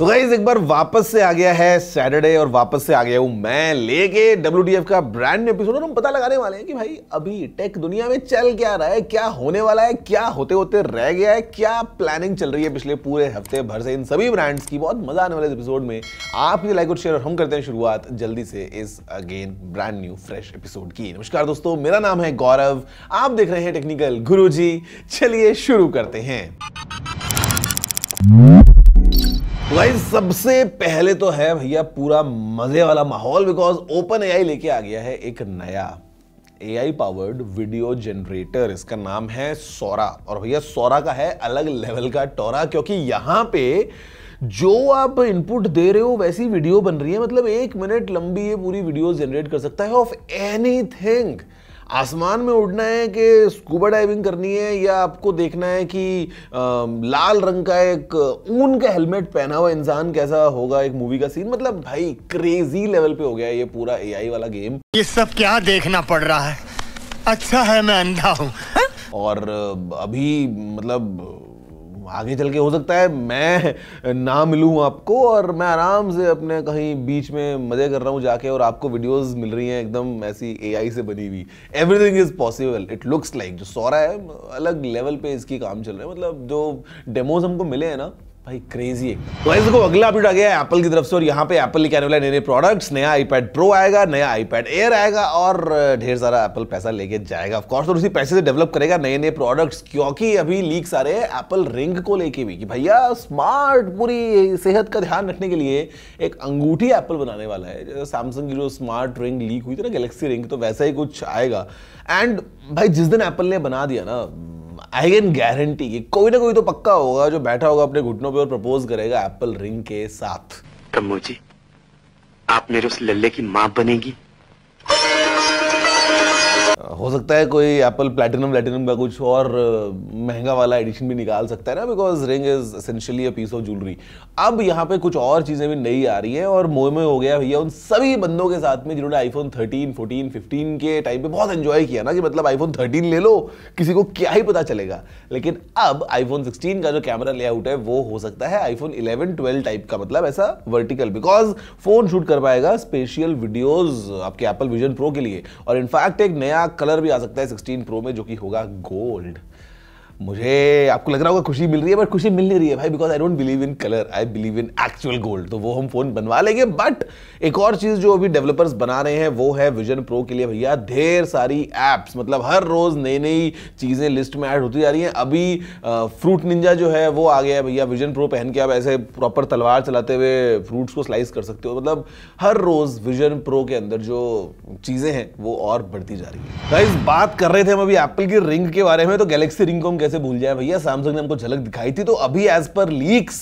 तो गाइज एक बार वापस से आ गया है सैटरडे और वापस से आ गया हूं मैं लेके डब्ल्यू का ब्रांड एपिसोड और हम पता लगाने वाले हैं कि भाई अभी टेक दुनिया में चल क्या रहा है क्या होने वाला है क्या होते होते रह गया है क्या प्लानिंग चल रही है पिछले पूरे हफ्ते भर से इन सभी ब्रांड्स की बहुत मजा आने वाले इस एपिसोड में आपकी लाइक और शेयर और हम करते हैं शुरुआत जल्दी से इस again brand new fresh episode की नमस्कार दोस्तों मेरा नाम है गौरव आप देख रहे हैं टेक्निकल गुरु चलिए शुरू करते हैं भाई सबसे पहले तो है भैया पूरा मजे वाला माहौल बिकॉज ओपन एआई लेके आ गया है एक नया एआई पावर्ड वीडियो जनरेटर इसका नाम है सौरा और भैया सौरा का है अलग लेवल का टोरा क्योंकि यहां पे जो आप इनपुट दे रहे हो वैसी वीडियो बन रही है मतलब एक मिनट लंबी ये पूरी वीडियो जनरेट कर सकता है ऑफ एनी थिंग आसमान में उड़ना है कि स्कूबा डाइविंग करनी है या आपको देखना है कि आ, लाल रंग का एक ऊन का हेलमेट पहना हुआ इंसान कैसा होगा एक मूवी का सीन मतलब भाई क्रेजी लेवल पे हो गया ये पूरा एआई वाला गेम ये सब क्या देखना पड़ रहा है अच्छा है मैं अंधा हूँ और अभी मतलब आगे चल के हो सकता है मैं ना मिलूँ आपको और मैं आराम से अपने कहीं बीच में मज़े कर रहा हूँ जाके और आपको वीडियोस मिल रही हैं एकदम ऐसी एआई से बनी हुई everything is possible it looks like जो सौरा है अलग लेवल पे इसकी काम चल रहा है मतलब जो डेमोज हमको मिले हैं ना भाई क्रेजी एक देखो अगला अपडेट आ गया है एप्पल की तरफ से और यहाँ पे एप्पल लेके आने वाला नए नए प्रोडक्ट्स नया आईपैड प्रो आएगा नया आईपैड एयर आएगा और ढेर सारा एप्पल पैसा लेके जाएगा ऑफकोर्स तो और उसी पैसे से डेवलप करेगा नए नए प्रोडक्ट्स क्योंकि अभी लीक सारे एप्पल रिंग को लेके भी कि भैया स्मार्ट पूरी सेहत का ध्यान रखने के लिए एक अंगूठी एप्पल बनाने वाला है सैमसंग की जो स्मार्ट रिंग लीक हुई थी ना गैलेक्सी रिंग तो वैसा ही कुछ आएगा एंड भाई जिस दिन एप्पल ने बना दिया ना आई कैन गारंटी कि कोई ना कोई तो पक्का होगा जो बैठा होगा अपने घुटनों पे और प्रपोज करेगा एप्पल रिंग के साथ कम्मू जी आप मेरे उस लल्ले की माँ बनेगी हो सकता है कोई एप्पल प्लेटिनम प्लेटिनम का कुछ और महंगा वाला एडिशन भी निकाल सकता है ना because ring is essentially a piece of jewellery अब यहाँ पे कुछ और चीज़ें भी नई आ रही है और मोह में हो गया भैया उन सभी बंदों के साथ में जिन्होंने आईफोन 13, 14, 15 के टाइम पे बहुत एंजॉय किया ना कि मतलब आईफोन 13 ले लो किसी को क्या ही पता चलेगा लेकिन अब आईफोन 16 का जो कैमरा लेआउट है वो हो सकता है आईफोन 11, 12 टाइप का मतलब ऐसा वर्टिकल बिकॉज फोन शूट कर पाएगा स्पेशल वीडियोज आपके एप्पल विजन प्रो के लिए और इनफैक्ट एक नया कलर कलर भी आ सकता है 16 प्रो में जो कि होगा गोल्ड मुझे आपको लग रहा होगा खुशी मिल रही है बट खुशी मिल नहीं रही है भाई because I don't believe in colour I believe in actual gold तो वो हम फोन बनवा लेंगे बट एक और चीज जो अभी डेवलपर्स बना रहे हैं वो है विजन प्रो के लिए भैया ढेर सारी एप्स मतलब हर रोज नई नई चीजें लिस्ट में ऐड होती जा रही हैं अभी फ्रूट निंजा जो है वो आ गया है भैया विजन प्रो पहन के आप ऐसे प्रॉपर तलवार चलाते हुए फ्रूट्स को स्लाइस कर सकते हो मतलब हर रोज विजन प्रो के अंदर जो चीजें हैं वो और बढ़ती जा रही है बात कर रहे थे हम अभी एप्पल की रिंग के बारे में तो गैलेक्सी रिंग को हम कैसे कैसे भूल जाए भैया सैमसंग ने हमको झलक दिखाई थी तो अभी as per leaks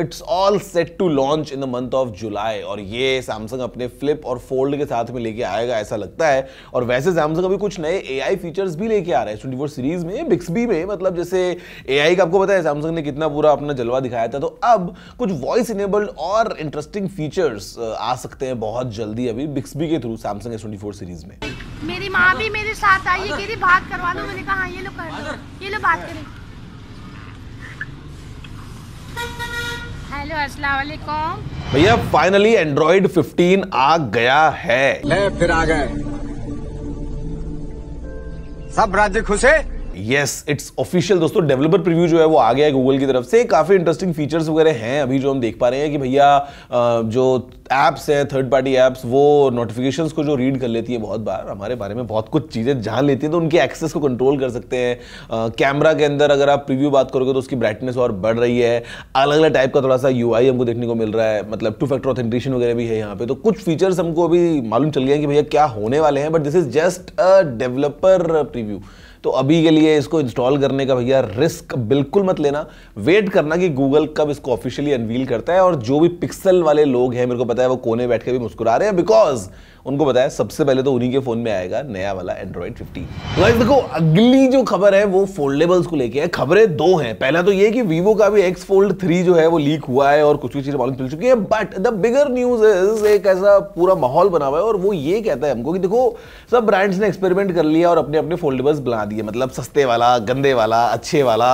it's all set to launch in the month of July और ये सैमसंग अपने फ्लिप और फोल्ड के साथ में लेके आएगा ऐसा लगता है और वैसे सैमसंग अभी कुछ नए ए फीचर्स भी लेके आ रहे हैं ट्वेंटी सीरीज में बिक्सबी में मतलब जैसे ए का आपको पता है सैमसंग ने कितना पूरा अपना जलवा दिखाया था तो अब कुछ वॉइस इनेबल्ड और इंटरेस्टिंग फीचर्स uh, आ सकते हैं बहुत जल्दी अभी बिक्सबी के थ्रू सैमसंग एस सीरीज में मेरी माँ भी मेरे साथ आई है मेरी बात करवा दो मैंने कहा हाँ ये लोग कर दो ये लोग बात करें हेलो अस्सलाम वालेकुम भैया फाइनली एंड्रॉइड 15 आ गया है ले फिर आ गए सब राज्य खुश है यस इट्स ऑफिशियल दोस्तों डेवलपर प्रीव्यू जो है वो आ गया है गूगल की तरफ से काफ़ी इंटरेस्टिंग फीचर्स वगैरह हैं अभी जो हम देख पा रहे हैं कि भैया जो एप्स हैं थर्ड पार्टी एप्स वो नोटिफिकेशन को जो रीड कर लेती है बहुत बार हमारे बारे में बहुत कुछ चीज़ें जान लेती है तो उनके एक्सेस को कंट्रोल कर सकते हैं कैमरा के अंदर अगर आप प्रीव्यू बात करोगे तो उसकी ब्राइटनेस और बढ़ रही है अलग अलग टाइप का थोड़ा सा यू हमको देखने को मिल रहा है मतलब टू फैक्टर ऑथेंटिकेशन वगैरह भी है यहाँ पे तो कुछ फीचर्स हमको अभी मालूम चल गया कि भैया क्या होने वाले हैं but this is just a developer preview तो अभी के लिए इसको इंस्टॉल करने का भैया रिस्क बिल्कुल मत लेना वेट करना कि गूगल कब इसको ऑफिशियली अनवील करता है और जो भी पिक्सल वाले लोग हैं मेरे को पता है वो कोने बैठ के भी मुस्कुरा रहे हैं बिकॉज उनको बताया सबसे पहले तो उन्हीं के फोन में आएगा नया वाला एंड्रॉइड फिफ्टी देखो अगली जो खबर है वो फोल्डेबल्स को लेके है खबरें दो हैं पहला तो ये कि वीवो का भी एक्स फोल्ड थ्री जो है वो लीक हुआ है और कुछ कुछ चीजें मालूम चल चुकी है but the bigger news is एक ऐसा पूरा माहौल बना हुआ है और वो ये कहता है हमको कि देखो सब ब्रांड्स ने एक्सपेरिमेंट कर लिया और अपने अपने फोल्डेबल्स बना दिए मतलब सस्ते वाला गंदे वाला अच्छे वाला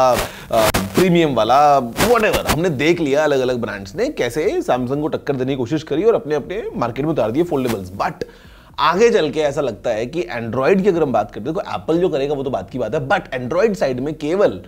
प्रीमियम वाला वट हमने देख लिया अलग अलग ब्रांड्स ने कैसे सैमसंग को टक्कर देने की कोशिश करी और अपने अपने मार्केट में उतार दिए फोल्डेबल्स बट आगे चल के ऐसा लगता है कि एंड्रॉयड की अगर हम बात करते हैं तो एप्पल जो करेगा वो तो बात की बात है बट एंड्रॉयड साइड में केवल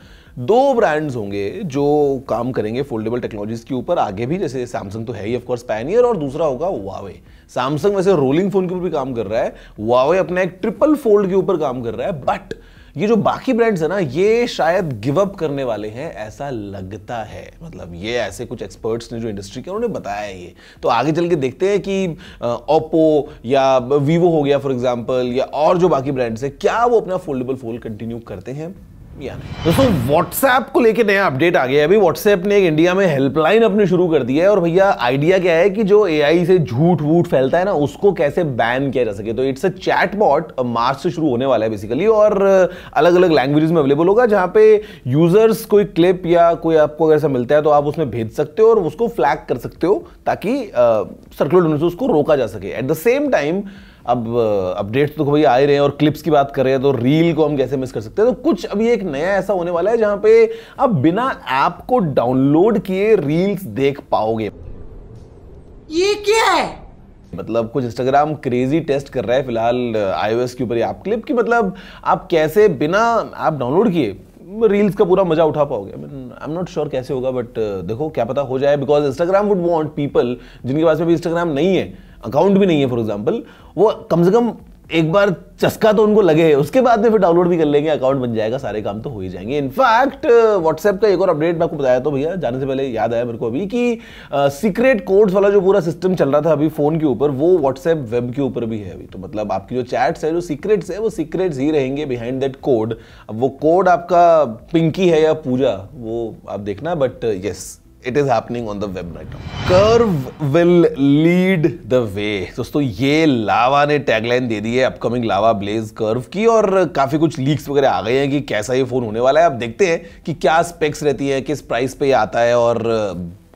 दो ब्रांड्स होंगे जो काम करेंगे फोल्डेबल टेक्नोलॉजीज के ऊपर आगे भी जैसे सैमसंग तो है ही ऑफकोर्स पैनियर और दूसरा होगा वावे सैमसंग वैसे रोलिंग फोन के ऊपर भी काम कर रहा है वावे अपना एक ट्रिपल फोल्ड के ऊपर काम कर रहा है बट ये जो बाकी ब्रांड्स है ना ये शायद गिव अप करने वाले हैं ऐसा लगता है मतलब ये ऐसे कुछ एक्सपर्ट्स ने जो इंडस्ट्री के उन्होंने बताया है ये तो आगे चल के देखते हैं कि ओप्पो या वीवो हो गया फॉर एग्जाम्पल या और जो बाकी ब्रांड्स है क्या वो अपना फोल्डेबल फोल्ड कंटिन्यू करते हैं दोस्तों व्हाट्सएप को लेके नया अपडेट आ गया है अभी व्हाट्सएप ने एक इंडिया में हेल्पलाइन अपने शुरू कर दी है और भैया आइडिया क्या है कि जो एआई से झूठ वूठ फैलता है ना उसको कैसे बैन किया जा सके तो it's a chat bot March से शुरू होने वाला है बेसिकली और अलग अलग लैंग्वेजेस में अवेलेबल होगा जहां पे यूजर्स कोई क्लिप या कोई आपको अगर ऐसा मिलता है तो आप उसमें भेज सकते हो और उसको फ्लैग कर सकते हो ताकि सर्कुलर उसको रोका जा सके एट द सेम टाइम अब अपडेट्स uh, तो भाई आ रहे हैं और क्लिप्स की बात कर रहे हैं तो रील को हम कैसे मिस कर सकते हैं तो कुछ अभी एक नया ऐसा होने वाला है जहां पे आप बिना ऐप को डाउनलोड किए रील्स देख पाओगे ये क्या है मतलब कुछ इंस्टाग्राम क्रेजी टेस्ट कर रहा है फिलहाल आईओएस uh, के ऊपर ये ऐप क्लिप की मतलब आप कैसे बिना ऐप डाउनलोड किए रील्स का पूरा मजा उठा पाओगे आई एम नॉट श्योर कैसे होगा बट uh, देखो क्या पता हो जाए because Instagram would want people जिनके पास में भी इंस्टाग्राम नहीं है अकाउंट भी नहीं है फॉर एग्जाम्पल वो कम से कम एक बार चस्का तो उनको लगे उसके बाद में फिर डाउनलोड भी कर लेंगे अकाउंट बन जाएगा सारे काम तो हो ही जाएंगे इनफैक्ट व्हाट्सएप का एक और अपडेट मैं आपको बताया तो भैया जाने से पहले याद आया मेरे को अभी कि सीक्रेट कोड्स वाला जो पूरा सिस्टम चल रहा था अभी फ़ोन के ऊपर वो व्हाट्सएप वेब के ऊपर भी है अभी तो मतलब आपकी जो चैट्स है जो सीक्रेट्स है वो सीक्रेट्स ही रहेंगे बिहाइंड दैट कोड अब वो कोड आपका पिंकी है या पूजा वो आप देखना but yes it is happening on the web right curve will lead the way दोस्तों ये लावा ने टैगलाइन दे दी है अपकमिंग लावा ब्लेज कर्व की और काफी कुछ लीक्स वगैरह आ गए हैं कि कैसा ये फोन होने वाला है आप देखते हैं कि क्या स्पेक्स रहती है किस प्राइस पे आता है और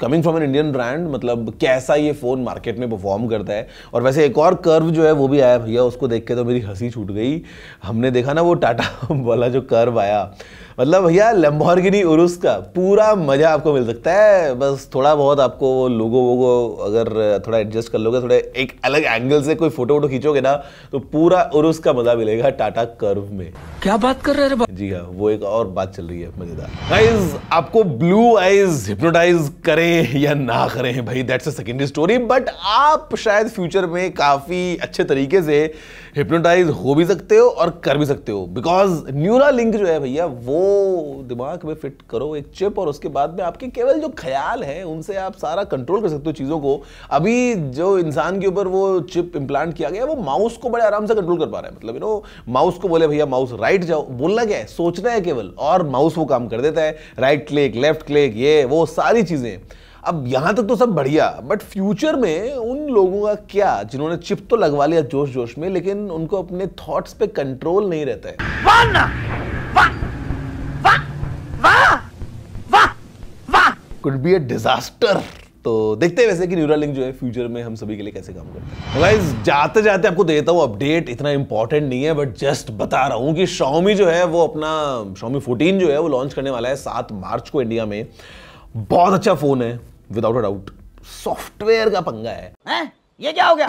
coming from an Indian brand मतलब कैसा ये फ़ोन मार्केट में परफॉर्म करता है और वैसे एक और कर्व जो है वो भी आया भैया उसको देख के तो मेरी हंसी छूट गई हमने देखा ना वो टाटा वाला जो कर्व आया मतलब भैया लम्बॉर्गिनी उर्स का पूरा मज़ा आपको मिल सकता है बस थोड़ा बहुत आपको वो लोगो वोगो अगर थोड़ा एडजस्ट कर लोगे थोड़े एक अलग एंगल से कोई फोटो वोटो खींचोगे ना तो पूरा उर्स का मज़ा मिलेगा टाटा कर्व में क्या बात कर रहे हैं जी हाँ वो एक और बात चल रही है मज़ेदार गाइज आपको ब्लू आइज हिप्नोटाइज करें या ना करें भाई that's a secondary story but आप शायद फ्यूचर में काफ़ी अच्छे तरीके से हिप्नोटाइज हो भी सकते हो और कर भी सकते हो बिकॉज न्यूरा लिंक जो है भैया वो दिमाग में फिट करो एक चिप और उसके बाद में आपके केवल जो ख्याल हैं उनसे आप सारा कंट्रोल कर सकते हो चीज़ों को अभी जो इंसान के ऊपर वो चिप इम्प्लांट किया गया वो माउस को बड़े आराम से कंट्रोल कर पा रहा है मतलब यू नो माउस को बोले भैया माउस राइट जाओ बोलना क्या है सोचना है केवल और माउस वो काम कर देता है राइट क्लिक लेफ्ट क्लिक ये वो सारी चीज़ें अब यहाँ तक तो सब बढ़िया बट फ्यूचर में उन लोगों का क्या जिन्होंने चिप तो लगवा लिया जोश जोश में लेकिन उनको अपने थॉट्स पे कंट्रोल नहीं रहता है कुड बी अ डिजास्टर तो देखते हैं वैसे कि न्यूरा जो है फ्यूचर में हम सभी के लिए कैसे काम करते हैं तो जाते जाते आपको देता हूँ अपडेट इतना इंपॉर्टेंट नहीं है बट जस्ट बता रहा हूँ कि शॉमी जो है वो अपना शॉमी फोर्टीन जो है वो लॉन्च करने वाला है सात मार्च को इंडिया में बहुत अच्छा फ़ोन है विदाउट अ डाउट सॉफ्टवेयर का पंगा है, है? ये क्या हो गया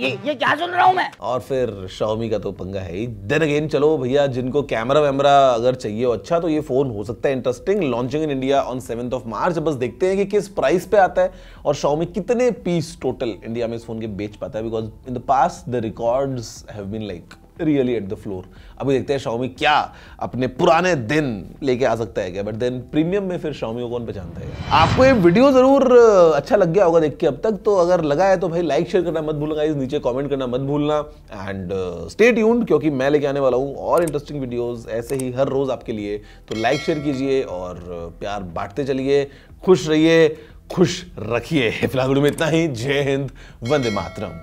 ये ये क्या सुन रहा हूँ मैं और फिर शाओमी का तो पंगा है ही देन अगेन चलो भैया जिनको कैमरा वैमरा अगर चाहिए अच्छा तो ये फोन हो सकता है interesting launching in India on seven of March बस देखते हैं कि किस प्राइस पे आता है और शाओमी कितने पीस टोटल इंडिया में इस फोन के बेच पाता है because in the past the records have been like really at the floor अभी देखते हैं शाओमी क्या अपने पुराने दिन लेके आ सकता है क्या बट देन प्रीमियम में फिर शाओमी को कौन पहचानता है आपको ये वीडियो ज़रूर अच्छा लग गया होगा देख के अब तक तो अगर लगा है तो भाई लाइक शेयर करना मत भूलना इस नीचे कॉमेंट करना मत भूलना एंड स्टे ट्यून्ड क्योंकि मैं लेके आने वाला हूँ और इंटरेस्टिंग वीडियोज़ ऐसे ही हर रोज़ आपके लिए तो लाइक शेयर कीजिए और प्यार बांटते चलिए खुश रहिए खुश रखिए फिलहाल में इतना ही जय हिंद वंदे मातरम